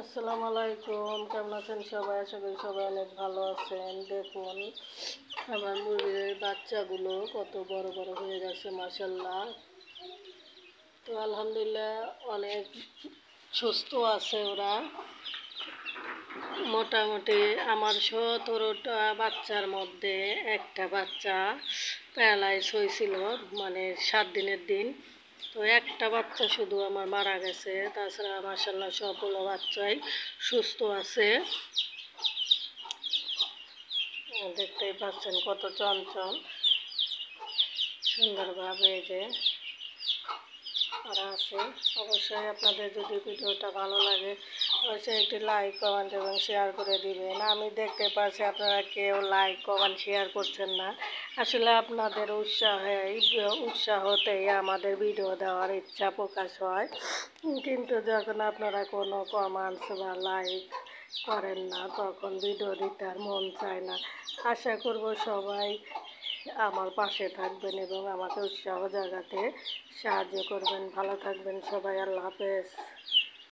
আসসালামু আলাইকুম কেমন আছেন সবাই আশা করি সবাই অনেক ভালো আছেন দেখুন আমার মুরগির বাচ্চাগুলো কত বড় বড় হয়ে গেছে মাসাল্লাহ তো আলহামদুলিল্লাহ অনেক সুস্থ আছে ওরা মোটামুটি আমার সতেরোটা বাচ্চার মধ্যে একটা বাচ্চা প্যারালাইজ হয়েছিল মানে সাত দিনের দিন তো একটা বাচ্চা শুধু আমার মারা গেছে তাছাড়া মার্শাল্লাহ সবগুলো বাচ্চাই সুস্থ আছে দেখতেই পাচ্ছেন কত চঞ্চল সুন্দরভাবে যে করা আছে অবশ্যই আপনাদের যদি ভিডিওটা ভালো লাগে অবশ্যই একটি লাইক কমেন্ট এবং শেয়ার করে দিবেন আমি দেখতে পাচ্ছি আপনারা কেউ লাইক কমেন্ট শেয়ার করছেন না আসলে আপনাদের উৎসাহে উৎসাহতেই আমাদের ভিডিও দেওয়ার ইচ্ছা প্রকাশ হয় কিন্তু যখন আপনারা কোনো কমেন্টস বা লাইক করেন না তখন ভিডিও দিতে আর মন চায় না আশা করব সবাই আমার পাশে থাকবেন এবং আমাকে উৎসাহ জাগাতে সাহায্য করবেন ভালো থাকবেন সবাই আল্লাহ হাফেজ